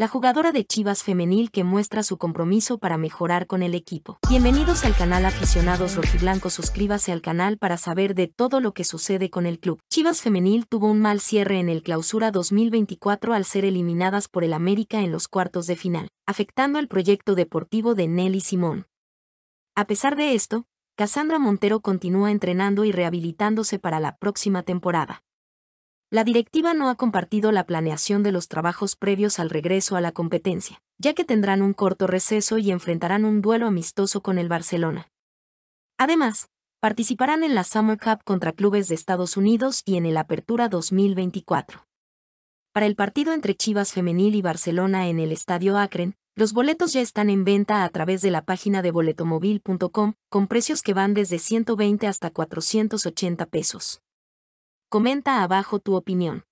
la jugadora de Chivas femenil que muestra su compromiso para mejorar con el equipo. Bienvenidos al canal aficionados rojiblanco suscríbase al canal para saber de todo lo que sucede con el club. Chivas femenil tuvo un mal cierre en el clausura 2024 al ser eliminadas por el América en los cuartos de final, afectando al proyecto deportivo de Nelly Simón. A pesar de esto, Cassandra Montero continúa entrenando y rehabilitándose para la próxima temporada. La directiva no ha compartido la planeación de los trabajos previos al regreso a la competencia, ya que tendrán un corto receso y enfrentarán un duelo amistoso con el Barcelona. Además, participarán en la Summer Cup contra clubes de Estados Unidos y en el Apertura 2024. Para el partido entre Chivas Femenil y Barcelona en el Estadio Akron, los boletos ya están en venta a través de la página de boletomovil.com, con precios que van desde 120 hasta 480 pesos. Comenta abajo tu opinión.